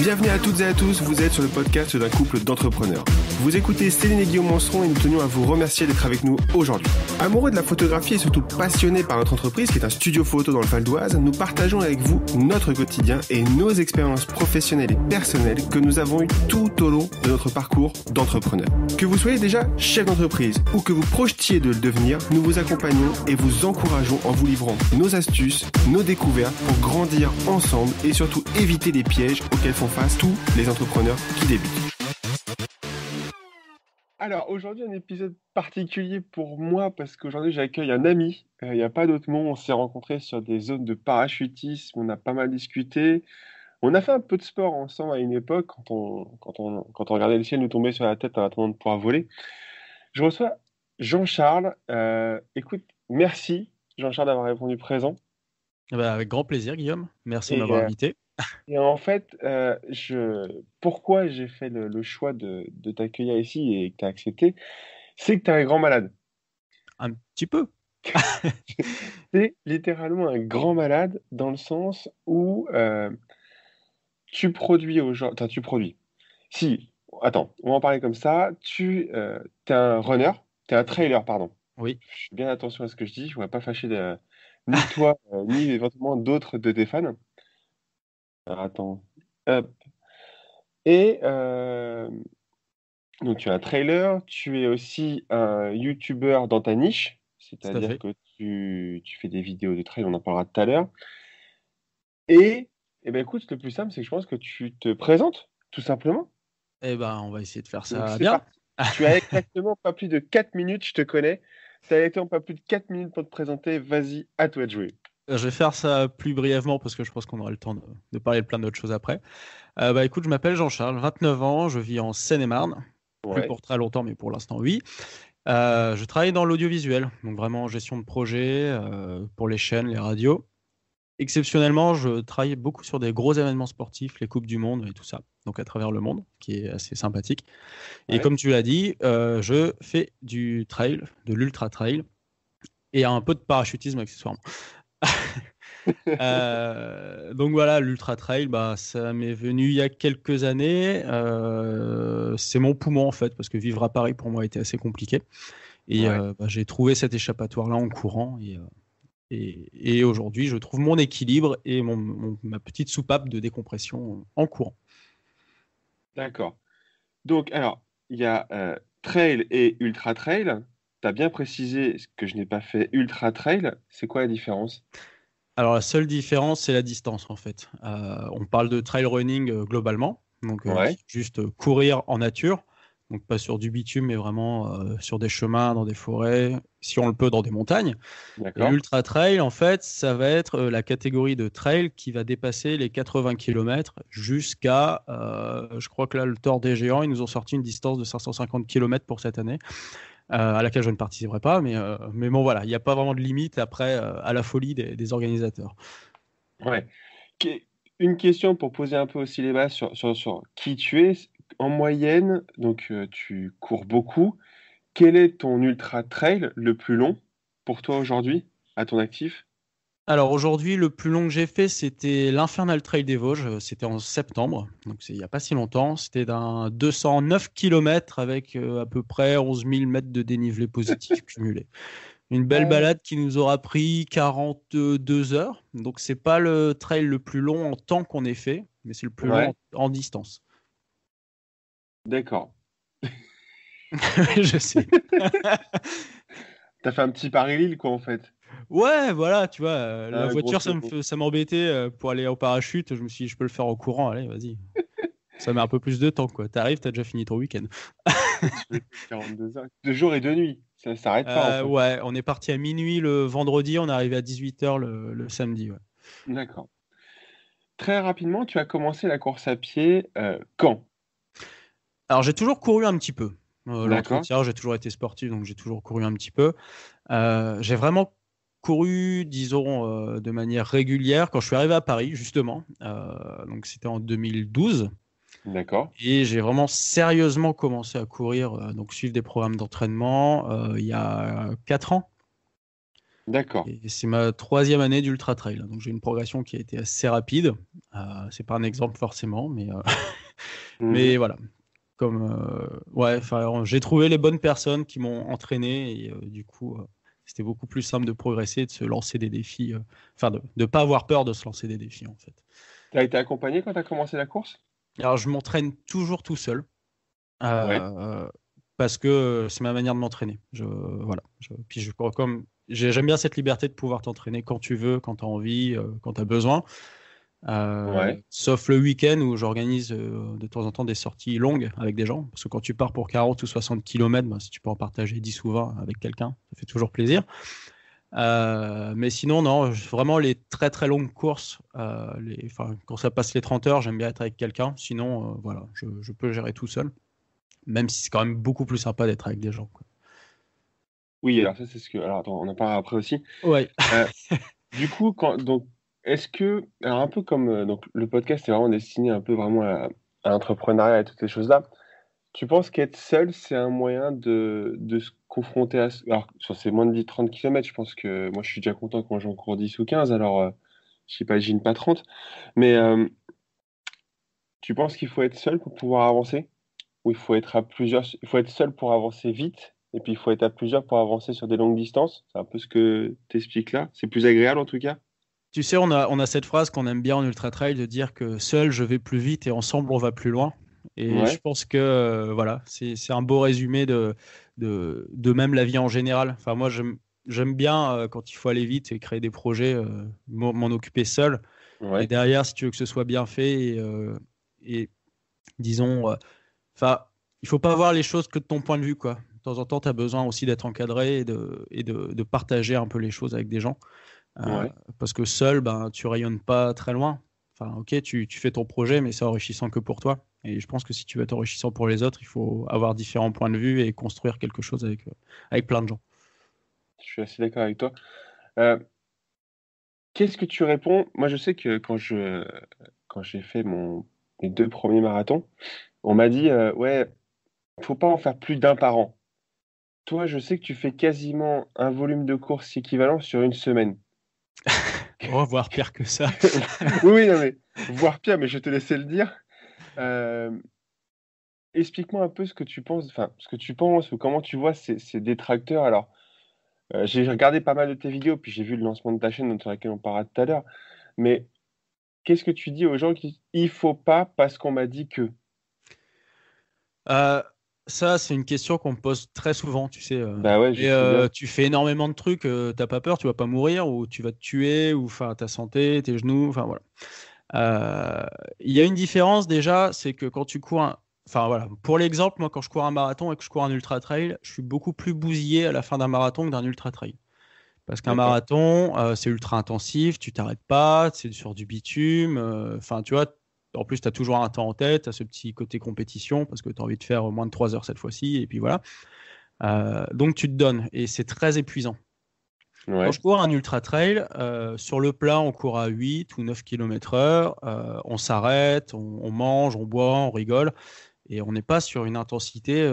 Bienvenue à toutes et à tous, vous êtes sur le podcast d'un couple d'entrepreneurs. Vous écoutez Stéline et Guillaume Monstron et nous tenions à vous remercier d'être avec nous aujourd'hui. Amoureux de la photographie et surtout passionnés par notre entreprise qui est un studio photo dans le Val d'Oise, nous partageons avec vous notre quotidien et nos expériences professionnelles et personnelles que nous avons eues tout au long de notre parcours d'entrepreneur. Que vous soyez déjà chef d'entreprise ou que vous projetiez de le devenir, nous vous accompagnons et vous encourageons en vous livrant nos astuces, nos découvertes pour grandir ensemble et surtout éviter les pièges auxquels font face, tous les entrepreneurs qui débutent. Alors aujourd'hui un épisode particulier pour moi parce qu'aujourd'hui j'accueille un ami. Euh, il n'y a pas d'autre mot. On s'est rencontrés sur des zones de parachutisme. On a pas mal discuté. On a fait un peu de sport ensemble à une époque quand on, quand on, quand on regardait le ciel nous tomber sur la tête en attendant de pouvoir voler. Je reçois Jean-Charles. Euh, écoute, merci Jean-Charles d'avoir répondu présent. Eh ben, avec grand plaisir Guillaume. Merci de m'avoir euh, invité. Et en fait, euh, je, pourquoi j'ai fait le, choix de, t'accueillir ici et que tu as accepté, c'est que tu es un grand malade. Un petit peu. c'est littéralement un grand malade dans le sens où euh, tu produis aujourd'hui. Tu produis. Si, attends, on va en parler comme ça. Tu euh, un runner, tu es un trailer, pardon. Oui. bien attention à ce que je dis, je ne vais pas fâcher ni toi, ni éventuellement d'autres de tes fans. Attends. Hop. Et euh, donc tu as un trailer, tu es aussi un YouTuber dans ta niche, c'est-à-dire que tu, fais des vidéos de trailer, on en parlera tout à l'heure. Et, eh ben écoute, le plus simple, c'est que je pense que tu te présentes, tout simplement. Eh ben, on va essayer de faire ça bien. tu as exactement pas plus de 4 minutes, je te connais. Tu as été pas plus de 4 minutes pour te présenter. Vas-y, à toi de jouer. Euh, je vais faire ça plus brièvement parce que je pense qu'on aura le temps de, parler de plein d'autres choses après. Euh, bah, écoute, je m'appelle Jean-Charles, 29 ans, je vis en Seine-et-Marne. Plus pour très longtemps, mais pour l'instant, oui. Euh, je travaille dans l'audiovisuel, donc vraiment en gestion de projet pour les chaînes, les radios. Exceptionnellement, je travaille beaucoup sur des gros événements sportifs, les Coupes du Monde et tout ça, donc à travers le monde, qui est assez sympathique. Et comme tu l'as dit, je fais du trail, de l'ultra trail, et un peu de parachutisme accessoirement. Euh, donc voilà, l'ultra trail, bah, ça m'est venu il y a quelques années. Euh, c'est mon poumon en fait, parce que vivre à Paris pour moi était assez compliqué. Et euh, bah, j'ai trouvé cet échappatoire-là en courant. Et, aujourd'hui, je trouve mon équilibre et ma petite soupape de décompression en courant. D'accord. Donc, alors, il y a trail et ultra trail tu as bien précisé ce que je n'ai pas fait ultra trail. C'est quoi la différence Alors, la seule différence, c'est la distance en fait. Euh, on parle de trail running euh, globalement, donc euh, juste courir en nature. Donc, pas sur du bitume, mais vraiment sur des chemins, dans des forêts, si on le peut, dans des montagnes. L'ultra trail, en fait, ça va être la catégorie de trail qui va dépasser les 80 km jusqu'à, je crois que là, le Tour des Géants, ils nous ont sorti une distance de 550 km pour cette année. Euh, à laquelle je ne participerai pas. Mais, euh, mais bon, voilà, il n'y a pas vraiment de limite après euh, à la folie des, organisateurs. Ouais. Une question pour poser un peu aussi les bases sur, sur, sur qui tu es. En moyenne, donc tu cours beaucoup. Quel est ton ultra trail le plus long pour toi aujourd'hui à ton actif alors aujourd'hui, le plus long que j'ai fait, c'était l'Infernal Trail des Vosges. Euh, c'était en septembre, donc il n'y a pas si longtemps. C'était d'un 209 km avec euh, à peu près 11 000 mètres de dénivelé positif cumulé. Une belle balade qui nous aura pris 42 heures. Donc c'est pas le trail le plus long en temps qu'on ait fait, mais c'est le plus long en, distance. D'accord. je sais. T'as fait un petit paris quoi, en fait. Ouais, voilà, tu vois, euh, ah, la voiture, ça, m'embêtait euh, pour aller au parachute. Je me suis dit, je peux le faire au courant, allez, vas-y. ça met un peu plus de temps, quoi. T'arrives, t'as déjà fini ton week-end. 42 heures. Deux jours et de nuit, ça s'arrête pas. Euh, ouais, on est parti à minuit le vendredi, on est arrivé à 18h le, le samedi. D'accord. Très rapidement, tu as commencé la course à pied quand Alors, j'ai toujours couru un petit peu. j'ai toujours été sportif, donc j'ai toujours couru un petit peu. j'ai vraiment couru, disons, euh, de manière régulière quand je suis arrivé à Paris, justement. Euh, donc, c'était en 2012. D'accord. Et j'ai vraiment sérieusement commencé à courir, euh, donc suivre des programmes d'entraînement il y a 4 ans. D'accord. Et C'est ma troisième année d'ultra trail, donc j'ai une progression qui a été assez rapide. c'est pas un exemple forcément, mais mhm. mais voilà. Comme ouais, j'ai trouvé les bonnes personnes qui m'ont entraîné et du coup c'était beaucoup plus simple de progresser, de se lancer des défis, euh, enfin de ne pas avoir peur de se lancer des défis en fait. Tu as été accompagné quand tu as commencé la course Alors je m'entraîne toujours tout seul. Euh, parce que c'est ma manière de m'entraîner. Je, voilà. puis je, comme j'aime bien cette liberté de pouvoir t'entraîner quand tu veux, quand tu as envie, euh, quand tu as besoin. Euh, sauf le week-end où j'organise euh, de temps en temps des sorties longues avec des gens. Parce que quand tu pars pour 40 ou 60 km, bah, si tu peux en partager 10 ou 20 avec quelqu'un, ça fait toujours plaisir. Euh, mais sinon, non, vraiment les très très longues courses, les, quand ça passe les 30 heures, j'aime bien être avec quelqu'un. Sinon, voilà, je, peux gérer tout seul. Même si c'est quand même beaucoup plus sympa d'être avec des gens. Oui, alors ça, c'est ce que. Alors attends, on en parle après aussi. Ouais. du coup, quand, donc, est-ce que, alors un peu comme euh, donc, le podcast est vraiment destiné un peu vraiment à, l'entrepreneuriat et toutes ces choses-là, tu penses qu'être seul, c'est un moyen de, se confronter à... Alors, sur ces moins de 30 km, je pense que moi, je suis déjà content quand j'en cours 10 ou 15, alors euh, je sais pas, pas 30. Mais euh, tu penses qu'il faut être seul pour pouvoir avancer Ou il faut être à plusieurs... Il faut être seul pour avancer vite et puis il faut être à plusieurs pour avancer sur des longues distances. C'est un peu ce que tu expliques là. C'est plus agréable en tout cas tu sais, on a, cette phrase qu'on aime bien en ultra trail de dire que seul je vais plus vite et ensemble on va plus loin. Et je pense que euh, voilà, c'est un beau résumé de, de, même la vie en général. Enfin, moi, j'aime bien euh, quand il faut aller vite et créer des projets, euh, m'en occuper seul. Et derrière, si tu veux que ce soit bien fait, et, ne disons, enfin, il faut pas voir les choses que de ton point de vue, quoi. De temps en temps, tu as besoin aussi d'être encadré et, de, de, partager un peu les choses avec des gens. Euh, parce que seul, ben, tu rayonnes pas très loin. Enfin, ok, tu, fais ton projet, mais c'est enrichissant que pour toi. Et je pense que si tu veux être enrichissant pour les autres, il faut avoir différents points de vue et construire quelque chose avec, euh, avec plein de gens. Je suis assez d'accord avec toi. Euh, qu'est-ce que tu réponds Moi, je sais que quand quand j'ai fait mon, mes deux premiers marathons, on m'a dit ouais, faut pas en faire plus d'un par an. Toi, je sais que tu fais quasiment un volume de course équivalent sur une semaine. oh, voir pire que ça. oui, non, mais voir pire, mais je te laissais le dire. Euh, explique-moi un peu ce que tu penses, enfin, ce que tu penses ou comment tu vois ces, détracteurs. Alors, euh, j'ai regardé pas mal de tes vidéos, puis j'ai vu le lancement de ta chaîne dont laquelle on parlera tout à l'heure. Mais qu'est-ce que tu dis aux gens qui disent il faut pas parce qu'on m'a dit que euh, ça, c'est une question qu'on me pose très souvent, tu sais. Euh. Bah euh, tu fais énormément de trucs, tu euh, t'as pas peur, tu vas pas mourir, ou tu vas te tuer, ou enfin ta santé, tes genoux, enfin voilà. Il y a une différence déjà, c'est que quand tu cours Enfin voilà, pour l'exemple, moi quand je cours un marathon et que je cours un ultra trail, je suis beaucoup plus bousillé à la fin d'un marathon que d'un ultra trail. Parce qu'un marathon, c'est ultra intensif, tu t'arrêtes pas, c'est sur du bitume, enfin tu vois, en plus, tu as toujours un temps en tête, tu as ce petit côté compétition parce que tu as envie de faire au moins de 3 heures cette fois-ci, et puis voilà. Euh, donc tu te donnes, et c'est très épuisant. Quand je cours un ultra trail, euh, sur le plat, on court à 8 ou 9 km/h, euh, on s'arrête, on, mange, on boit, on rigole, et on n'est pas sur une intensité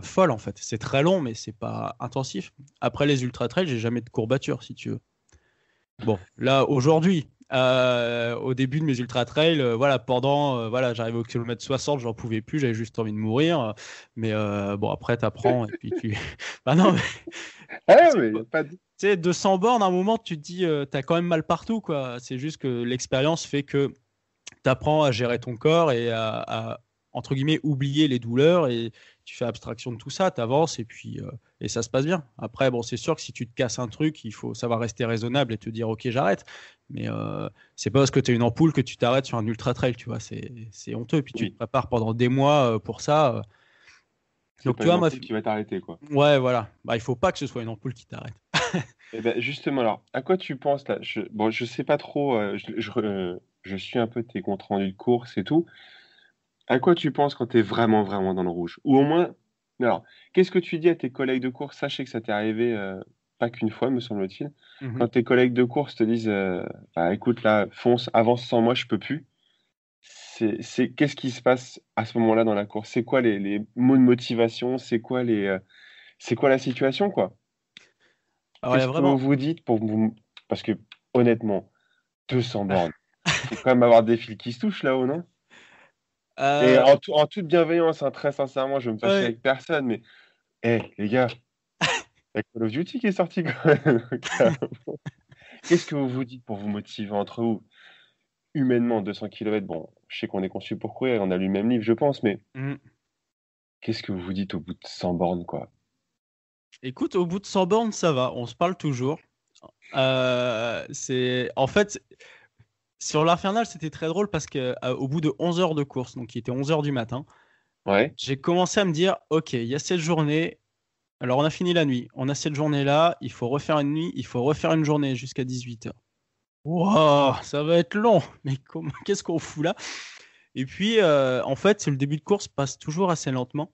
folle en fait. C'est très long, mais c'est pas intensif. Après les ultra trails, j'ai jamais de courbature si tu veux. Bon, là aujourd'hui, euh, au début de mes ultra trails, euh, voilà, pendant, euh, voilà, j'arrivais au kilomètre 60, j'en pouvais plus, j'avais juste envie de mourir. Mais bon, après, t'apprends et puis tu. bah non, mais. Ah de... Tu sais, 200 bornes, à un moment, tu te dis, t'as quand même mal partout, quoi. C'est juste que l'expérience fait que t'apprends à gérer ton corps et à, à, entre guillemets, oublier les douleurs et, tu fais abstraction de tout ça, tu avances et puis euh, et ça se passe bien. Après, bon, c'est sûr que si tu te casses un truc, il faut savoir rester raisonnable et te dire ok, j'arrête. Mais euh, c'est pas parce que tu as une ampoule que tu t'arrêtes sur un ultra trail, tu vois, c'est honteux. Et Puis tu te prépares pendant des mois euh, pour ça. Euh. Donc tu vois, moi, qui va t'arrêter quoi. Ouais, voilà. Bah, il faut pas que ce soit une ampoule qui t'arrête. et eh ben, justement, alors, à quoi tu penses là je... Bon, je sais pas trop. je, je, je, suis un peu tes comptes rendus de course et tout à quoi tu penses quand tu es vraiment, vraiment dans le rouge Ou au moins, alors, qu'est-ce que tu dis à tes collègues de course Sachez que ça t'est arrivé euh, pas qu'une fois, me semble-t-il. Mhm. Quand tes collègues de course te disent euh, bah, écoute, là, fonce, avance sans moi, je peux plus. Qu'est-ce qui se passe à ce moment-là dans la course C'est quoi les, mots de motivation C'est quoi, les, euh, c'est quoi la situation quoi ah Qu'est-ce que vous dites pour vous... Parce que honnêtement, 200 bornes, il faut quand même avoir des fils qui se touchent là-haut, non et euh, en, toute bienveillance, hein, très sincèrement, je ne me fâcher avec personne, mais hey, eh, les gars, il Call of Duty qui est sorti quand Qu'est-ce que vous vous dites pour vous motiver entre vous Humainement, 200 km, bon, je sais qu'on est conçu pour courir, on a lu le même livre, je pense, mais mm. qu'est-ce que vous vous dites au bout de 100 bornes, quoi Écoute, au bout de 100 bornes, ça va, on se parle toujours. Euh, c'est en fait sur l'Infernal, c'était très drôle parce que euh, au bout de 11 heures de course, donc il était 11 heures du matin, j'ai commencé à me dire Ok, il y a cette journée. Alors, on a fini la nuit. On a cette journée-là. Il faut refaire une nuit. Il faut refaire une journée jusqu'à 18 heures. Waouh, ça va être long. Mais qu'est-ce qu'on fout là Et puis, euh, en fait, le début de course passe toujours assez lentement.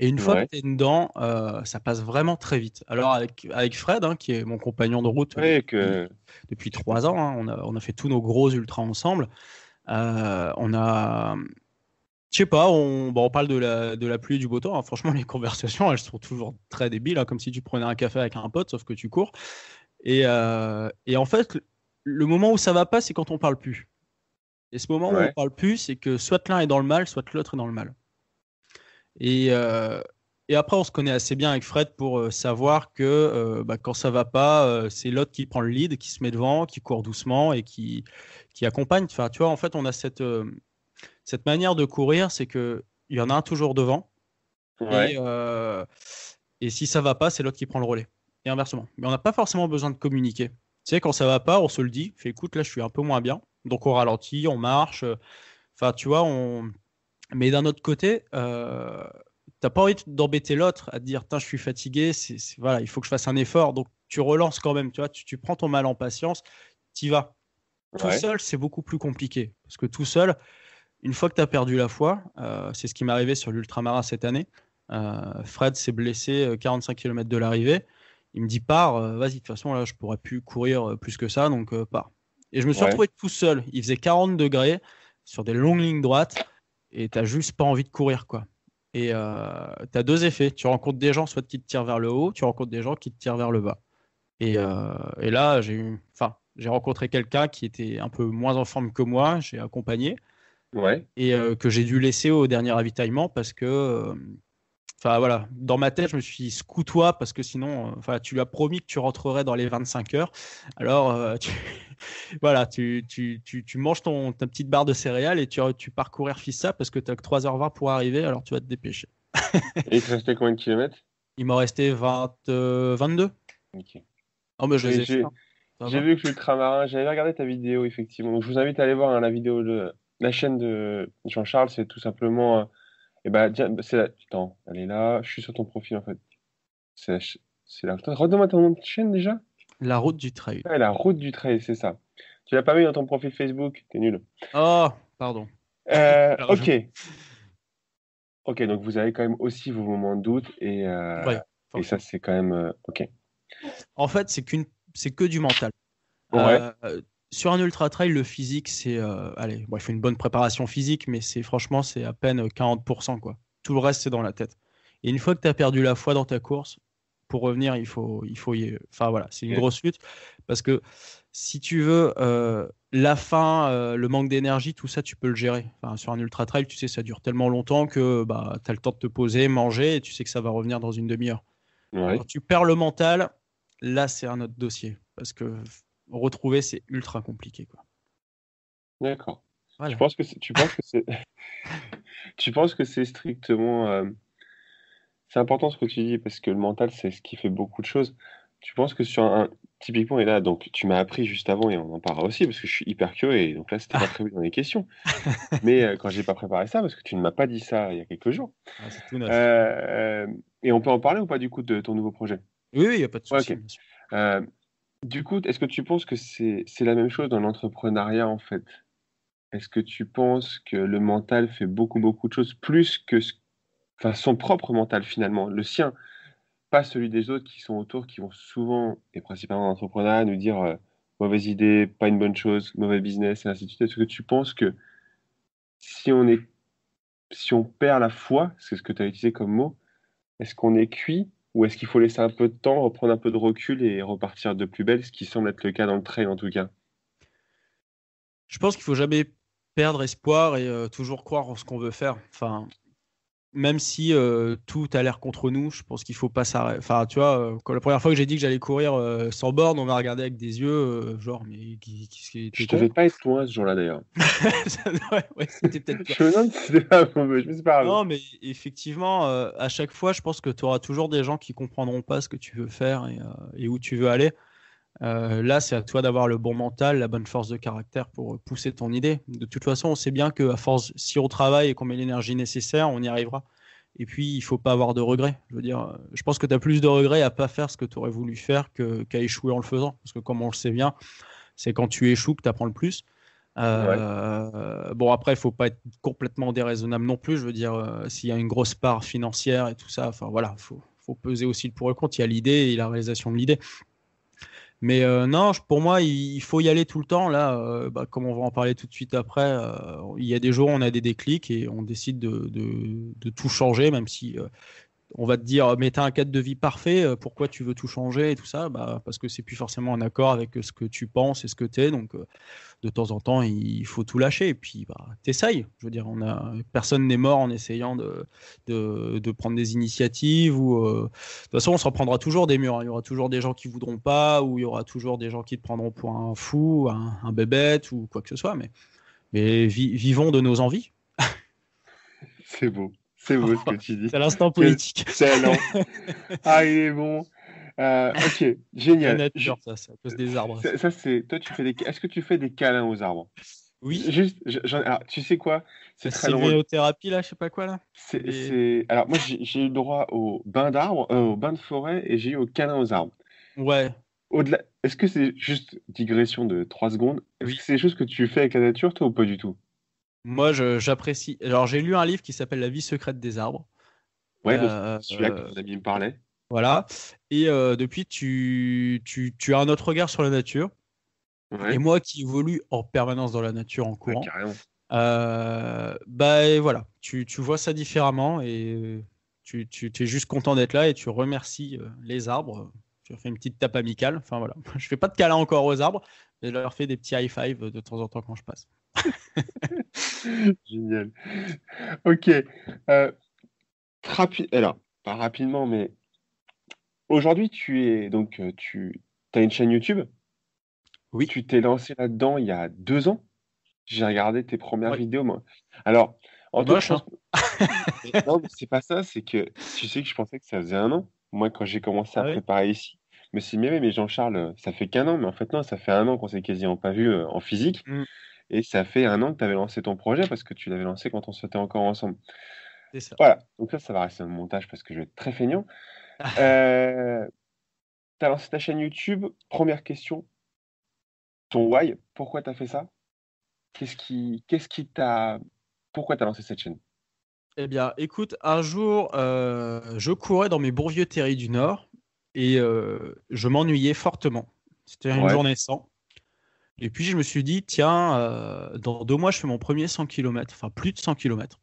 Et une fois que tu es dedans, euh, ça passe vraiment très vite. Alors avec, avec Fred, hein, qui est mon compagnon de route depuis, que... depuis trois ans, hein, on, a, on, a, fait tous nos gros ultras ensemble. Euh, on a... Je sais pas, on, on parle de la, de la pluie du beau temps. Hein. Franchement, les conversations, elles sont toujours très débiles, comme si tu prenais un café avec un pote, sauf que tu cours. Et, euh, et en fait, le moment où ça va pas, c'est quand on parle plus. Et ce moment où on parle plus, c'est que soit l'un est dans le mal, soit l'autre est dans le mal. Et, euh, et, après, on se connaît assez bien avec Fred pour euh, savoir que euh, bah, quand ça va pas, c'est l'autre qui prend le lead, qui se met devant, qui court doucement et qui, qui accompagne. Enfin, tu vois, en fait, on a cette, cette manière de courir, c'est qu'il y en a un toujours devant. Et, si ça va pas, c'est l'autre qui prend le relais. Et inversement. Mais on n'a pas forcément besoin de communiquer. Tu sais, quand ça va pas, on se le dit. Fait écoute, là, je suis un peu moins bien. Donc, on ralentit, on marche. Enfin, tu vois, on, mais d'un autre côté, euh, t'as pas envie d'embêter l'autre à te dire, je suis fatigué, c'est, voilà, il faut que je fasse un effort. Donc tu relances quand même, tu tu, prends ton mal en patience, t'y vas. Tout seul, c'est beaucoup plus compliqué. Parce que tout seul, une fois que tu as perdu la foi, euh, c'est ce qui m'est arrivé sur l'ultramarin cette année. Euh, Fred s'est blessé 45 euh, km de l'arrivée. Il me dit pars, vas-y, de toute façon, là, je pourrais plus courir plus que ça, donc pars. Et je me suis retrouvé tout seul. Il faisait 40 degrés sur des longues lignes droites et t'as juste pas envie de courir, quoi. Et euh, tu as deux effets. Tu rencontres des gens soit qui te tirent vers le haut, tu rencontres des gens qui te tirent vers le bas. Et, euh, là, j'ai eu, enfin, j'ai rencontré quelqu'un qui était un peu moins en forme que moi, j'ai accompagné. Et euh, que j'ai dû laisser au dernier ravitaillement parce que euh, Enfin voilà, dans ma tête, je me suis dit, toi parce que sinon, euh, enfin, tu lui as promis que tu rentrerais dans les 25 heures. Alors, euh, tu, voilà, tu, tu, tu, manges ton, ta petite barre de céréales et tu, tu pars courir Fissa parce que tu as que 3h20 pour arriver, alors tu vas te dépêcher. et il te restait combien de kilomètres Il m'en restait 20, 22. Euh, ok. Oh, mais je J'ai hein. vu que le ultramarin. j'avais regardé ta vidéo, effectivement. je vous invite à aller voir hein, la vidéo de la chaîne de Jean-Charles, c'est tout simplement bah, c'est là. Attends, elle est là. Je suis sur ton profil en fait. C'est la, Redonne-moi ton nom de chaîne déjà. La route du trail. la route du trail, c'est ça. Tu l'as pas mis dans ton profil Facebook. T'es nul. Oh, pardon. Euh, ok. Ok, donc vous avez quand même aussi vos moments de doute et, euh, et ça, c'est quand même. Euh, ok. En fait, c'est qu'une c'est que du mental. Ouais sur un ultra trail, le physique, c'est euh, allez, bon, il faut une bonne préparation physique, mais c'est franchement c'est à peine 40% quoi. Tout le reste c'est dans la tête. Et une fois que tu as perdu la foi dans ta course, pour revenir, il faut, il faut y... Enfin voilà, c'est une grosse lutte parce que si tu veux, euh, la faim, euh, le manque d'énergie, tout ça, tu peux le gérer. sur un ultra trail, tu sais, ça dure tellement longtemps que bah, tu as le temps de te poser, manger, et tu sais que ça va revenir dans une demi-heure. tu perds le mental, là, c'est un autre dossier. Parce que retrouver, c'est ultra compliqué. Quoi. D'accord. Tu penses que c'est, tu penses tu penses que c'est strictement, euh, c'est important ce que tu dis parce que le mental c'est ce qui fait beaucoup de choses. Tu penses que sur un, typiquement et là donc tu m'as appris juste avant et on en parlera aussi parce que je suis hyper curieux et donc là c'était pas prévu dans les questions. Mais quand euh, quand j'ai pas préparé ça parce que tu ne m'as pas dit ça il y a quelques jours. Ah, euh, et on peut en parler ou pas du coup de ton nouveau projet Oui, il n'y a pas de souci. Du coup, est-ce que tu penses que c'est la même chose dans l'entrepreneuriat en fait Est-ce que tu penses que le mental fait beaucoup, beaucoup de choses plus que enfin, son propre mental finalement, le sien, pas celui des autres qui sont autour, qui vont souvent, et principalement dans l'entrepreneuriat, nous dire euh, mauvaise idée, pas une bonne chose, mauvais business, et ainsi de suite. Est-ce que tu penses que si on, est... si on perd la foi, c'est ce que tu as utilisé comme mot, est-ce qu'on est cuit ou est-ce qu'il faut laisser un peu de temps, reprendre un peu de recul et repartir de plus belle, ce qui semble être le cas dans le trail en tout cas Je pense qu'il faut jamais perdre espoir et euh, toujours croire en ce qu'on veut faire. Enfin, même si euh, tout a l'air contre nous, je pense qu'il faut pas s'arrêter. Enfin, tu vois, euh, la première fois que j'ai dit que j'allais courir euh, sans borne, on m'a regardé avec des yeux, genre, mais qui, qui, Je devais pas être loin ce jour-là d'ailleurs. ouais, c'était peut-être. je me demande si pas je me Non, mais effectivement, à chaque fois, je pense que tu auras toujours des gens qui comprendront pas ce que tu veux faire et où tu veux aller. Euh, là, c'est à toi d'avoir le bon mental, la bonne force de caractère pour euh, pousser ton idée. De toute façon, on sait bien que à force, si on travaille et qu'on met l'énergie nécessaire, on y arrivera. Et puis, il faut pas avoir de regrets. Je veux dire, euh, je pense que tu as plus de regrets à pas faire ce que tu aurais voulu faire qu'à échouer en le faisant. Parce que, comme on le sait bien, c'est quand tu échoues que tu apprends le plus. Bon, après, il faut pas être complètement déraisonnable non plus. Je veux dire, s'il y a une grosse part financière et tout ça, enfin voilà, faut, faut peser aussi le pour et le contre. Il y a l'idée et la réalisation de l'idée. Mais euh, non, pour moi, il, faut y aller tout le temps. Là, euh, bah, comme on va en parler tout de suite après, euh, il y a des jours où on a des déclics et on décide de, de tout changer, même si on va te dire, oh, mais t'as un cadre de vie parfait, euh, pourquoi tu veux tout changer et tout ça bah, Parce que c'est plus forcément en accord avec euh, ce que tu penses et ce que t'es. Donc, euh, de temps en temps, il faut tout lâcher. Et puis, bah, t'essayes. Je veux dire, on a, personne n'est mort en essayant de, prendre des initiatives. Ou, de toute façon, on se reprendra toujours des murs. Hein. Il y aura toujours des gens qui voudront pas, ou il y aura toujours des gens qui te prendront pour un fou, un, bébête, ou quoi que ce soit. Mais, mais vivons de nos envies. c'est beau. C'est beau ce que tu dis. C'est l'instant politique. C'est lent. ah, il est bon. Euh, ok, génial. La nature, ça, cause des arbres. Ça, c'est. Toi, tu fais des. Est-ce que tu fais des câlins aux arbres Oui. tu sais quoi C'est très Thérapie là, je sais pas quoi là. C'est. Alors moi, j'ai, j'ai eu droit au bain d'arbres, euh, au bain de forêt, et j'ai eu au câlin aux arbres. Ouais. Au-delà. Est-ce que c'est juste digression de 3 secondes c'est des choses que tu fais avec la nature, toi, ou pas du tout moi, j'apprécie. Alors, j'ai lu un livre qui s'appelle La vie secrète des arbres. Ouais, euh, celui-là que me parlé. Voilà. Et euh, depuis, tu, as un autre regard sur la nature. Et moi qui évolue en permanence dans la nature en courant, euh, bah voilà, tu, vois ça différemment et tu, es juste content d'être là et tu remercies les arbres. Tu leur fais une petite tape amicale. Enfin voilà, je fais pas de câlin encore aux arbres, mais je leur fais des petits high five de temps en temps quand je passe. Génial. Ok. Euh, eh, alors, pas rapidement, mais aujourd'hui, tu es donc euh, tu as une chaîne YouTube. Oui. Tu t'es lancé là-dedans il y a deux ans. J'ai regardé tes premières vidéos, moi. Alors, en tout cas, hein. c'est pas ça. C'est que tu sais que je pensais que ça faisait un an. Moi, quand j'ai commencé à ah préparer ici, je me suis dit, mais, mais Jean-Charles, euh, ça fait qu'un an, mais en fait, non, ça fait un an qu'on s'est quasiment pas vu en physique. Mm. Et ça fait un an que tu avais lancé ton projet parce que tu l'avais lancé quand on se sautait encore ensemble. Voilà, donc ça, ça va rester un montage parce que je vais être très feignant. Euh, tu as lancé ta chaîne YouTube. Première question ton why, pourquoi tu as fait ça Qu'est-ce qui t'a. Pourquoi tu as lancé cette chaîne Eh bien, écoute, un jour, euh, je courais dans mes bourvieux terriers du Nord et euh, je m'ennuyais fortement. C'était une journée sans. Et puis je me suis dit, tiens, euh, dans deux mois, je fais mon premier 100 km, enfin plus de 100 km.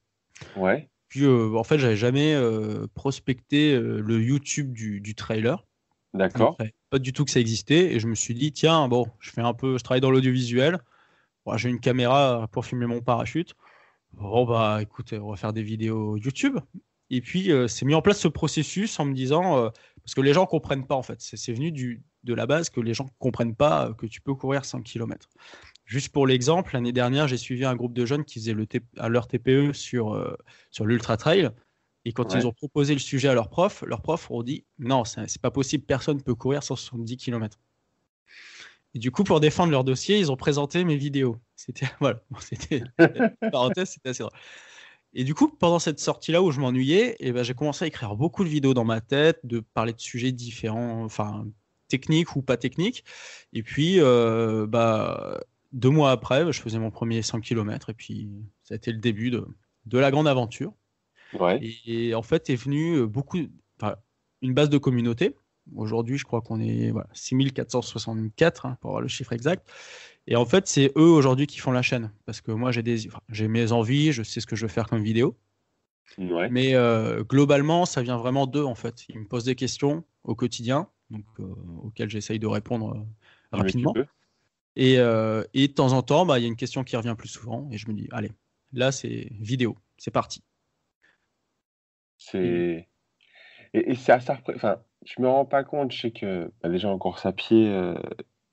Ouais. Puis euh, en fait, j'avais jamais euh, prospecté le YouTube du, du trailer. D'accord. Pas du tout que ça existait. Et je me suis dit, tiens, bon, je fais un peu, je travaille dans l'audiovisuel. moi J'ai une caméra pour filmer mon parachute. Bon, bah écoute, on va faire des vidéos YouTube. Et puis, c'est mis en place ce processus en me disant, parce que les gens comprennent pas en fait, c'est venu du, de la base que les gens ne comprennent pas euh, que tu peux courir 100 km. Juste pour l'exemple, l'année dernière, j'ai suivi un groupe de jeunes qui faisaient le à leur TPE sur, euh, sur l'Ultra Trail. Et quand ils ont proposé le sujet à leur prof, leur prof ont dit non, c'est pas possible, personne ne peut courir 170 km. Et du coup, pour défendre leur dossier, ils ont présenté mes vidéos. C'était voilà, c'était parenthèse, c'était assez Et du coup, pendant cette sortie-là où je m'ennuyais, eh ben, j'ai commencé à écrire beaucoup de vidéos dans ma tête, de parler de sujets différents, enfin technique ou pas technique. Et puis, euh, bah, deux mois après, je faisais mon premier 100 km et puis ça a été le début de, la grande aventure. Et, en fait, est venu euh, beaucoup, une base de communauté. Aujourd'hui, je crois qu'on est 6464 hein, pour avoir le chiffre exact. Et en fait, c'est eux aujourd'hui qui font la chaîne parce que moi, j'ai des, j'ai mes envies, je sais ce que je veux faire comme vidéo. Mais euh, globalement, ça vient vraiment d'eux en fait. Ils me posent des questions au quotidien donc, euh, auquel j'essaye de répondre euh, rapidement. Et, euh, et, de temps en temps, bah, il y a une question qui revient plus souvent et je me dis, allez, là c'est vidéo, c'est parti. C'est. Et, c'est Enfin, je me rends pas compte, je sais que déjà en course à pied,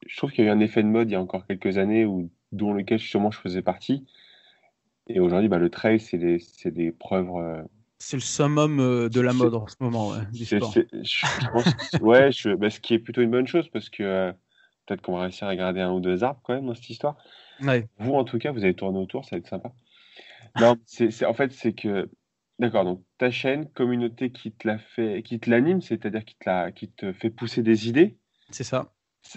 je trouve qu'il y a eu un effet de mode il y a encore quelques années où, dont lequel justement je faisais partie. Et aujourd'hui, bah, le trail, c'est des, des, preuves, c'est le summum euh, de la mode en ce moment. Ouais, ce qui est plutôt une bonne chose parce que euh, peut-être qu'on va réussir à garder un ou deux arbres quand même dans cette histoire. Vous, en tout cas, vous allez tourner autour, ça va être sympa. Non, c'est, en fait, c'est que. D'accord, donc ta chaîne, communauté qui te, la fait, qui te l'anime, c'est-à-dire qui te, qui te fait pousser des idées. C'est ça.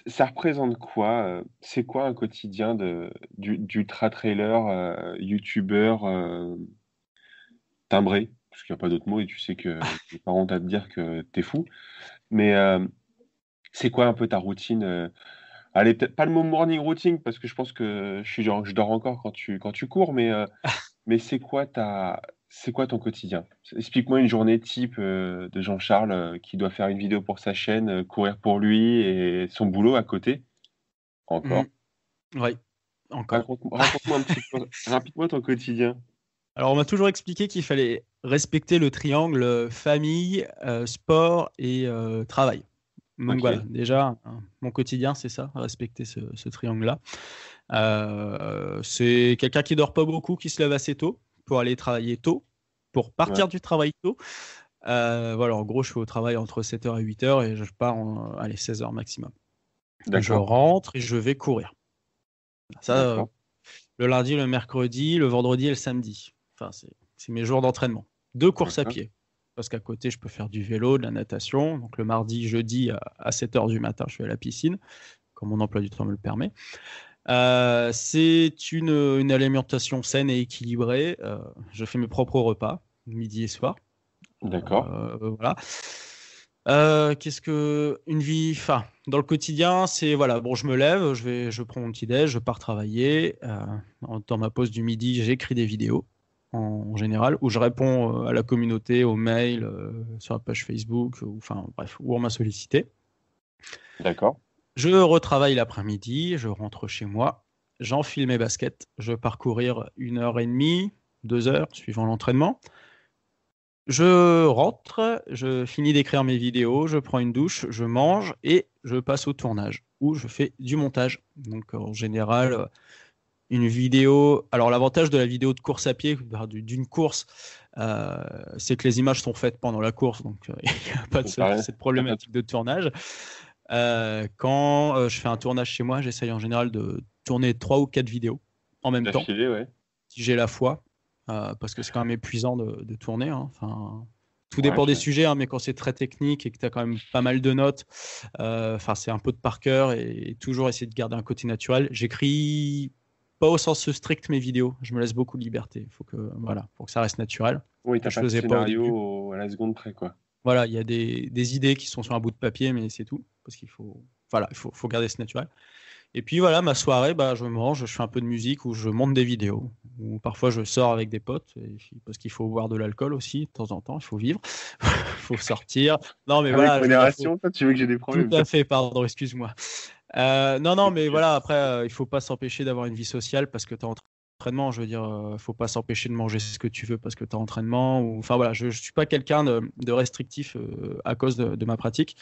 Ça représente quoi euh, C'est quoi un quotidien de, du, trailer youtubeur, timbré parce qu'il n'y a pas d'autre mot et tu sais que tes parents à te dire que t'es fou. Mais euh, c'est quoi un peu ta routine euh? Allez, peut-être pas le mot morning routine parce que je pense que je, suis genre, je dors encore quand tu, quand tu cours, mais, euh, mais c'est quoi ta, c'est quoi ton quotidien Explique-moi une journée type de Jean-Charles qui doit faire une vidéo pour sa chaîne, courir pour lui et son boulot à côté. Encore. Mmh. Oui, encore. Raconte-moi un petit peu moi ton quotidien. Alors, on m'a toujours expliqué qu'il fallait respecter le triangle euh, famille, euh, sport et euh, travail. Donc voilà, déjà, hein, mon quotidien, c'est ça, respecter ce, triangle-là. c'est quelqu'un qui dort pas beaucoup, qui se lève assez tôt pour aller travailler tôt, pour partir du travail tôt. voilà, en gros, je suis au travail entre 7h et 8h et je pars à 16h maximum. Je rentre et je vais courir. Ça, le lundi, le mercredi, le vendredi et le samedi. Enfin, c'est mes jours d'entraînement. Deux courses à pied. Parce qu'à côté, je peux faire du vélo, de la natation. Donc le mardi, jeudi, à 7h du matin, je vais à la piscine, comme mon emploi du temps me le permet. Euh, c'est une, alimentation saine et équilibrée. Euh, je fais mes propres repas, midi et soir. D'accord. Euh, voilà. qu'est-ce que une vie enfin dans le quotidien c'est voilà bon je me lève je vais je prends mon petit déj je pars travailler dans ma pause du midi j'écris des vidéos en général, où je réponds euh, à la communauté, aux mails, euh, sur la page Facebook, ou, enfin bref, où on m'a sollicité. D'accord. Je retravaille l'après-midi, je rentre chez moi, j'enfile mes baskets, je parcourir une heure et demie, deux heures, suivant l'entraînement. Je rentre, je finis d'écrire mes vidéos, je prends une douche, je mange et je passe au tournage où je fais du montage. Donc en général, une vidéo. Alors l'avantage de la vidéo de course à pied, d'une course, euh, c'est que les images sont faites pendant la course, donc euh, il n'y a pas de cette problématique de tournage. Euh, quand je fais un tournage chez moi, j'essaye en général de tourner trois ou quatre vidéos en même temps, si j'ai la foi, parce que c'est quand même épuisant de, tourner. Hein, enfin, tout dépend des sujets, hein, mais quand c'est très technique et que tu as quand même pas mal de notes, enfin c'est un peu de par cœur et, toujours essayer de garder un côté naturel. J'écris pas au sens strict mes vidéos. Je me laisse beaucoup de liberté. Faut que voilà, pour que ça reste naturel. Oui, t'as pas de scénario à la seconde près, quoi. Voilà, il y a des, idées qui sont sur un bout de papier, mais c'est tout, parce qu'il faut, voilà, il faut, garder ce naturel. Et puis voilà, ma soirée, bah, je me je fais un peu de musique ou je monte des vidéos, ou parfois je sors avec des potes, parce qu'il faut boire de l'alcool aussi de temps en temps, il faut vivre, il faut sortir. Non mais ah voilà. Modération, toi, tu veux que j'ai des problèmes. Tout à fait, pardon, excuse-moi. Euh, non, non, mais voilà, euh, après, il euh, il faut pas s'empêcher d'avoir une vie sociale parce que tu as entraînement. Je veux dire, ne faut pas s'empêcher de manger ce que tu veux parce que tu as entraînement. Enfin voilà, je, je suis pas quelqu'un de, restrictif à cause de, ma pratique.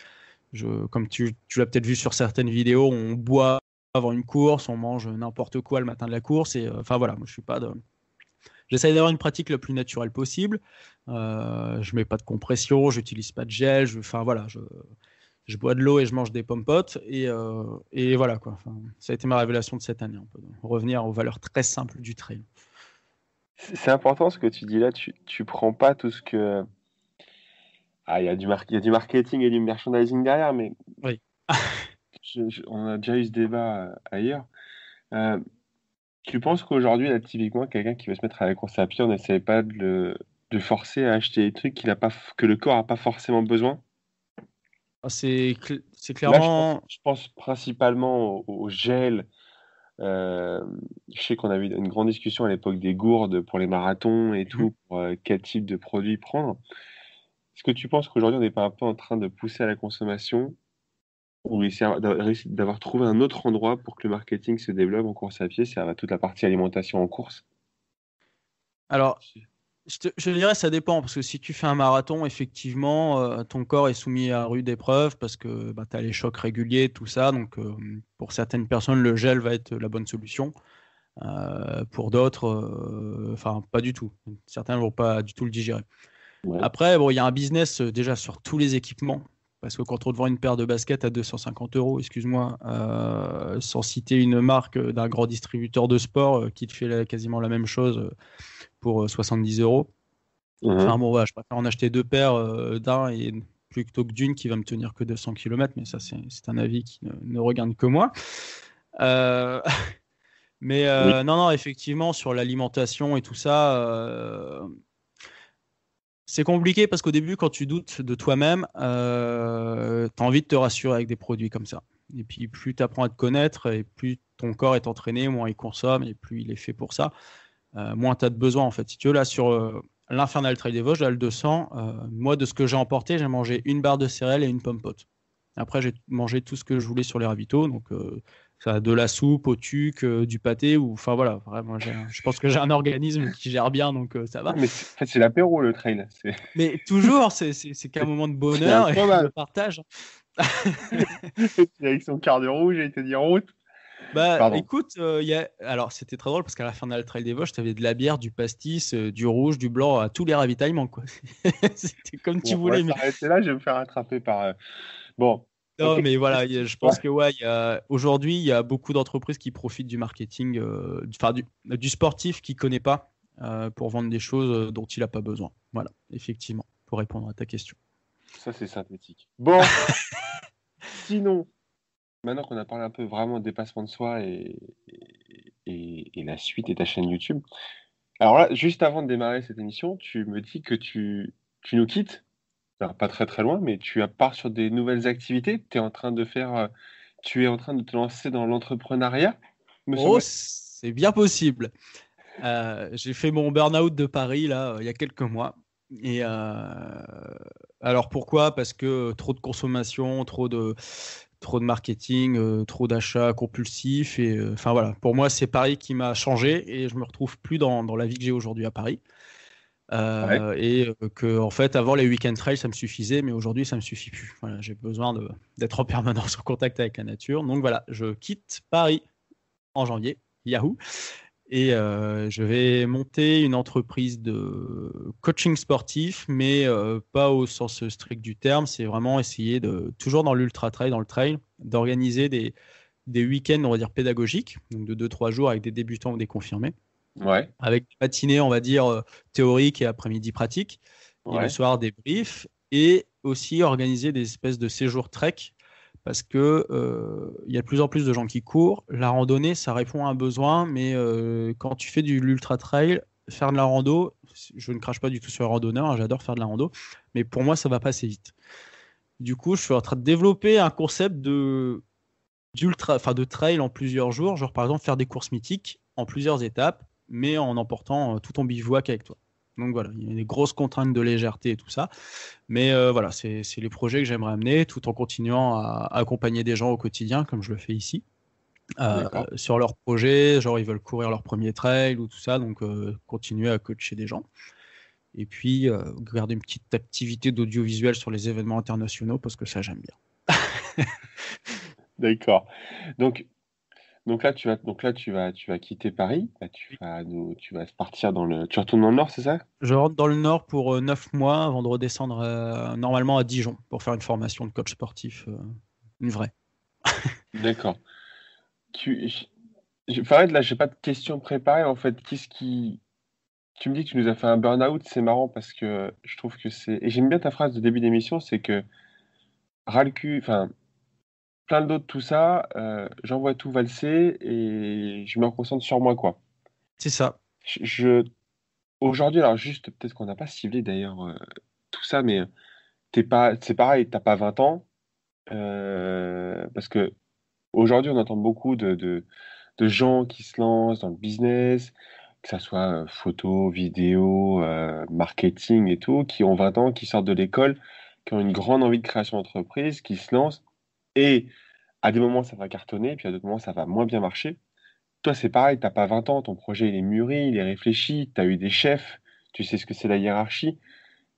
Je, comme tu, l'as peut-être vu sur certaines vidéos, on boit avant une course, on mange n'importe quoi le matin de la course. Et enfin voilà, moi je suis pas de. J'essaie d'avoir une pratique la plus naturelle possible. je mets pas de compression, j'utilise pas de gel. enfin voilà, je je bois de l'eau et je mange des pommes potes. Et, euh, et voilà, quoi. ça a été ma révélation de cette année. revenir aux valeurs très simples du trail. C'est important ce que tu dis là. Tu, tu prends pas tout ce que. Ah, il y, a du marketing et du merchandising derrière, mais. Oui. on a déjà eu ce débat euh, ailleurs. Euh, tu penses qu'aujourd'hui, là, typiquement, quelqu'un qui veut se mettre à la course à pied, on n'essaie pas de forcer à acheter des trucs qu'il a pas, que le corps n'a pas forcément besoin ah, c'est clairement. je, pense, principalement au, gel. Euh, je sais qu'on a eu une grande discussion à l'époque des gourdes pour les marathons et tout, mhm. pour euh, quel type de produit prendre. Est-ce que tu penses qu'aujourd'hui, on n'est pas un peu en train de pousser à la consommation ou d'avoir trouvé un autre endroit pour que le marketing se développe en course à pied C'est toute la partie alimentation en course Alors, je, dirais je, dirais ça dépend parce que si tu fais un marathon, effectivement, euh, ton corps est soumis à rude épreuve parce que bah, tu as les chocs réguliers, tout ça. Donc euh, pour certaines personnes, le gel va être la bonne solution. Euh, pour d'autres, enfin pas du tout. Certains ne vont pas du tout le digérer. Après, bon, il y a un business déjà sur tous les équipements. Parce que quand on te vend une paire de baskets à 250 euros, excuse-moi, sans citer une marque d'un grand distributeur de sport qui te fait quasiment la même chose pour 70 euh, euros. Mhm. Enfin bon, je préfère en acheter deux paires euh, d'un et plutôt que d'une qui va me tenir que 200 km, mais ça c'est un avis qui ne, regarde que moi. Euh, mais non, non, effectivement, sur l'alimentation et tout ça, c'est compliqué parce qu'au début, quand tu doutes de toi-même, tu as envie de te rassurer avec des produits comme ça. Et puis plus tu apprends à te connaître et plus ton corps est entraîné, moins il consomme et plus il est fait pour ça. Euh, moins tu de besoins en fait. Si tu veux, là sur euh, l'Infernal Trail des Vosges, là, le 200, moi de ce que j'ai emporté, j'ai mangé une barre de céréales et une pomme pote. Après, j'ai mangé tout ce que je voulais sur les ravitaux, donc euh, ça de la soupe au tuc, du pâté, ou enfin voilà, vraiment, je pense que j'ai un organisme qui gère bien, donc ça va. Mais c'est l'apéro le trail. Mais toujours, c'est qu'un moment de bonheur et de partage. Avec son quart rouge, et été dit en route. Bah écoute, euh, alors c'était très drôle parce qu'à la fin de la Trail des Vosges, tu avais de la bière, du pastis, euh, du rouge, du blanc à tous les ravitaillements. quoi. c'était comme tu voulais. Mais... C'est là, je vais me faire attraper par. Euh, bon. Non, mais voilà, je pense que ouais, aujourd'hui, il y a beaucoup d'entreprises qui profitent du marketing, enfin du, sportif qui connaît pas pour vendre des choses dont il n'a pas besoin. Voilà, effectivement, pour répondre à ta question. Ça, c'est synthétique. Bon, sinon, maintenant qu'on a parlé un peu vraiment dépassement de soi et, et, la suite et ta chaîne YouTube, alors là, juste avant de démarrer cette émission, tu me dis que tu, nous quittes, alors pas très très loin, mais tu part sur des nouvelles activités, tu es en train de faire, euh, tu es en train de te lancer dans l'entrepreneuriat. Oh, c'est bien possible. Euh, j'ai fait mon burn-out de Paris là, euh, il y a quelques mois. Et euh, alors pourquoi Parce que trop de consommation, trop de, trop de marketing, euh, trop d'achats compulsifs. Et euh, enfin voilà, pour moi, c'est Paris qui m'a changé et je me retrouve plus dans, dans la vie que j'ai aujourd'hui à Paris. Et qu'en fait, avant les week-end trails, ça me suffisait, mais aujourd'hui, ça me suffit plus. j'ai besoin d'être en permanence en contact avec la nature. Donc voilà, je quitte Paris en janvier. Yahoo et euh, je vais monter une entreprise de coaching sportif, mais euh, pas au sens strict du terme. C'est vraiment essayer de, toujours dans l'ultra trail, dans le trail, d'organiser des, des week-ends, on va dire, pédagogiques, donc de 2-3 jours avec des débutants ou des confirmés. Ouais. Avec matinée on va dire, euh, théorique et après-midi pratique. Et le soir, des briefs. Et aussi organiser des espèces de séjours trek parce que euh, il y a de plus en plus de gens qui courent. La randonnée, ça répond à un besoin, mais euh, quand tu fais de l'ultra trail, faire de la rando, je ne crache pas du tout sur le randonneur, hein, j'adore faire de la rando, mais pour moi, ça va pas assez vite. Du coup, je suis en train de développer un concept de d'ultra, enfin de trail en plusieurs jours, genre par exemple faire des courses mythiques en plusieurs étapes, mais en emportant euh, tout ton bivouac avec toi. Donc voilà, il y a des grosses contraintes de légèreté et tout ça. Mais euh, voilà, c'est les projets que j'aimerais amener tout en continuant à accompagner des gens au quotidien, comme je le fais ici. Euh, euh, sur leurs projets, genre ils veulent courir leur premier trail ou tout ça, donc continuer à coacher des gens. Et puis garder une petite activité d'audiovisuel sur les événements internationaux parce que ça j'aime bien. D'accord. Donc donc là, tu vas, donc là, tu vas, tu vas quitter Paris. tu vas, tu vas partir dans le, tu retournes dans le Nord, c'est ça Je rentre dans le Nord pour euh, neuf 9 mois avant de redescendre euh, normalement à Dijon pour faire une formation de coach sportif, euh, une vraie. D'accord. Tu, je, Farid, là, j'ai pas de questions préparées en fait. Qu'est-ce qui, tu me dis que tu nous as fait un burn-out, c'est marrant parce que je trouve que c'est, et j'aime bien ta phrase de début d'émission, c'est que ras enfin, plein tout ça, euh, j'envoie tout valser et je me concentre sur moi, quoi. C'est ça. Je, Aujourd'hui, alors juste, peut-être qu'on n'a pas ciblé d'ailleurs euh, tout ça, mais t'es pas, c'est pareil, t'as pas 20 ans, euh, parce que aujourd'hui, on entend beaucoup de, de, gens qui se lancent dans le business, que ça soit euh, photo, vidéo, marketing et tout, qui ont 20 ans, qui sortent de l'école, qui ont une grande envie de création d'entreprise, qui se lancent et à des moments, ça va cartonner, puis à d'autres moments, ça va moins bien marcher. Toi, c'est pareil, t'as pas 20 ans, ton projet, il est mûri, il est réfléchi, tu as eu des chefs, tu sais ce que c'est la hiérarchie.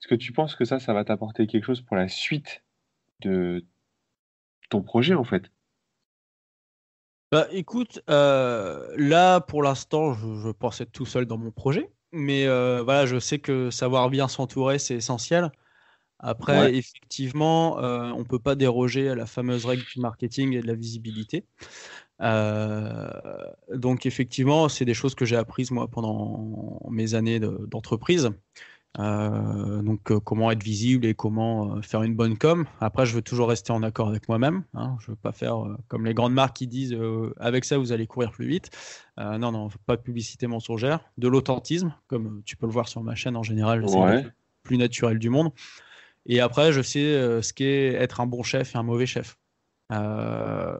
Est-ce que tu penses que ça, ça va t'apporter quelque chose pour la suite de ton projet, en fait Bah écoute, euh, là, pour l'instant, je, je, pense être tout seul dans mon projet, mais euh, voilà, je sais que savoir bien s'entourer, c'est essentiel. Après, effectivement, euh, on ne peut pas déroger à la fameuse règle du marketing et de la visibilité. Euh, donc, effectivement, c'est des choses que j'ai apprises moi pendant mes années d'entreprise. Euh, donc, comment être visible et comment faire une bonne com. Après, je veux toujours rester en accord avec moi-même. Hein. Je ne veux pas faire comme les grandes marques qui disent avec ça, vous allez courir plus vite. non, non, pas de publicité mensongère, de l'authentisme, comme tu peux le voir sur ma chaîne en général. c'est le plus naturel du monde. Et après, je sais euh, ce qu'est être un bon chef et un mauvais chef. Euh,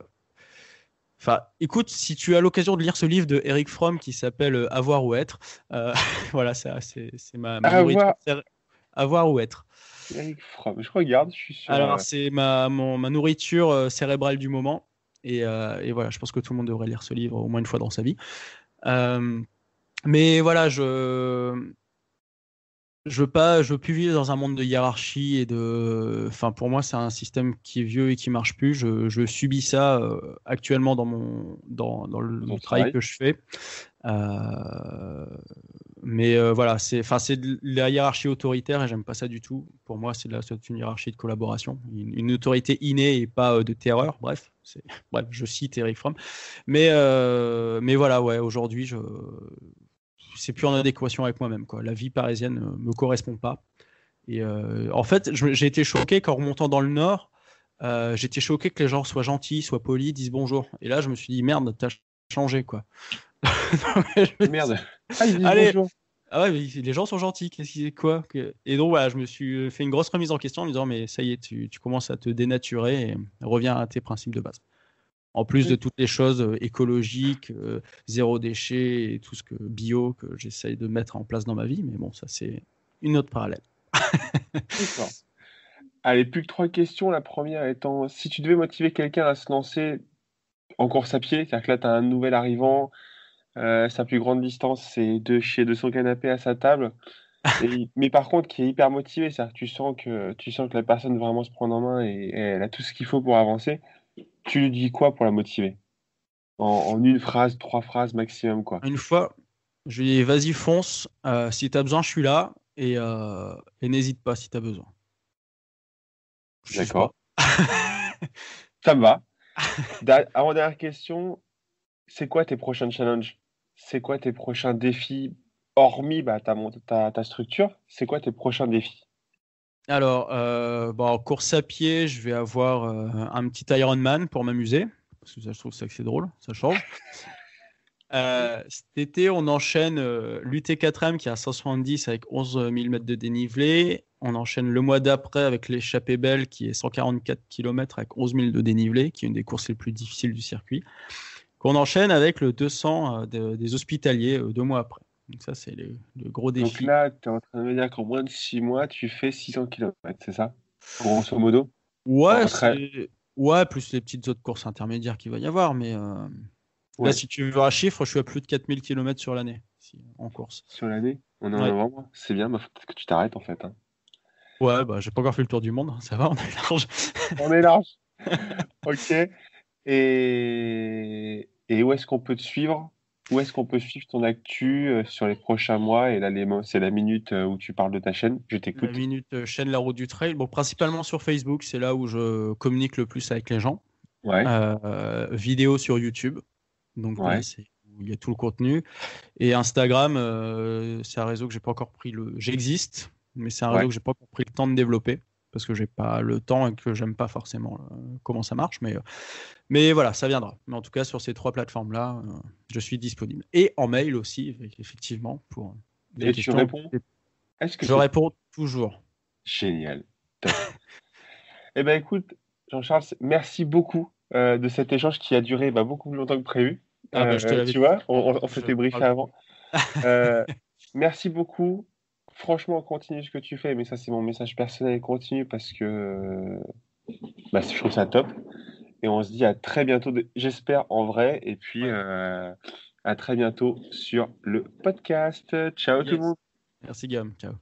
enfin, écoute, si tu as l'occasion de lire ce livre de Eric Fromm qui s'appelle euh, Avoir ou être, voilà, c'est, ma, nourriture. Avoir ou être. Eric Fromm, je regarde, je suis Alors, c'est ma, ma nourriture cérébrale du moment. Et, voilà, je pense que tout le monde devrait lire ce livre au moins une fois dans sa vie. mais voilà, je je veux pas, je veux plus vivre dans un monde de hiérarchie et de. Enfin, pour moi, c'est un système qui est vieux et qui marche plus. Je, subis ça euh, actuellement dans mon dans, le, travail, que je fais. Euh, mais euh, voilà, c'est enfin c'est la hiérarchie autoritaire et j'aime pas ça du tout. Pour moi, c'est une hiérarchie de collaboration, une, autorité innée et pas de terreur. Bref, bref, je cite Eric Fromm. Mais mais voilà, ouais, aujourd'hui, je c'est plus en adéquation avec moi-même. Quoi. La vie parisienne ne me correspond pas. Et euh, en fait, j'ai été choqué qu'en remontant dans le Nord, euh, j'étais choqué que les gens soient gentils, soient polis, disent bonjour. Et là, je me suis dit merde, t'as changé quoi. merde. Ah, ah les gens sont gentils, qu'est-ce quoi Et donc voilà, je me suis fait une grosse remise en question en me disant mais ça y est, tu, tu commences à te dénaturer et reviens à tes principes de base en plus de mm. toutes les choses euh, écologiques, euh, zéro déchet et tout ce que bio que j'essaye de mettre en place dans ma vie. Mais bon, ça, c'est une autre parallèle. Allez, plus que trois questions. La première étant si tu devais motiver quelqu'un à se lancer en course à pied, c'est-à-dire que là, tu as un nouvel arrivant, euh, sa plus grande distance, c'est de chez de son canapé à sa table. mais par contre, qui est hyper motivé, c'est-à-dire tu sens que tu sens que la personne vraiment se prend en main et elle a tout ce qu'il faut pour avancer tu lui dis quoi pour la motiver en, une phrase, trois phrases maximum, quoi. Une fois, je lui dis vas-y, fonce. Euh, si tu as besoin, je suis là. Et, euh, n'hésite pas si tu as besoin. D'accord. Ça me va. Avant dernière question, c'est quoi tes prochains challenges C'est quoi tes prochains défis Hormis bah, ta structure, c'est quoi tes prochains défis alors, euh, bah, en course à pied, je vais avoir euh, un petit Ironman pour m'amuser. Parce que je trouve ça que c'est drôle, ça change. Euh, cet été, on enchaîne l'UT4M qui est à 170 avec 11 000 mètres de dénivelé. On enchaîne le mois d'après avec l'échappée belle qui est 144 km avec 11 000 de dénivelé, qui est une des courses les plus difficiles du circuit. Qu'on enchaîne avec le 200 des hospitaliers deux mois après. Donc ça, c'est le, gros défi. Donc là, tu es en train de me dire qu'en moins de 6 mois, tu fais 600 km, c'est ça Grosso modo ouais, ouais, plus les petites autres courses intermédiaires qu'il va y avoir. Mais euh, là, si tu veux un chiffre, je suis à plus de 4000 km sur l'année, si... en course. Sur l'année On est en novembre hein C'est bien, mais faut que tu t'arrêtes en fait. Hein. Ouais, bah, j'ai pas encore fait le tour du monde, hein. ça va, on est large. on est large. ok. Et, Et où est-ce qu'on peut te suivre où est-ce qu'on peut suivre ton actu euh, sur les prochains mois Et là, c'est la minute euh, où tu parles de ta chaîne. Je t'écoute. La minute euh, chaîne La Route du Trail. Bon, principalement sur Facebook, c'est là où je communique le plus avec les gens. Ouais. vidéo sur YouTube. Donc, c'est où il y a tout le contenu. Et Instagram, c'est un réseau que j'ai pas encore pris le. J'existe, mais c'est un réseau que j'ai pas encore pris le temps de développer parce que j'ai pas le temps et que j'aime pas forcément euh, comment ça marche. Mais, euh, mais voilà, ça viendra. Mais en tout cas, sur ces trois plateformes-là, euh, je suis disponible. Et en mail aussi, e-, effectivement, pour. Des tu réponds Je réponds toujours. Génial. eh bien, écoute, Jean-Charles, merci beaucoup de cet échange qui a duré bah, beaucoup plus longtemps que prévu. Ah, bah, tu vois, on, s'était briefé avant. merci beaucoup franchement, continue ce que tu fais, mais ça, c'est mon message personnel, continue parce que euh, bah, je trouve ça top. Et on se dit à très bientôt, j'espère en vrai, et puis euh, à très bientôt sur le podcast. Ciao tout le monde. Merci Gam. ciao.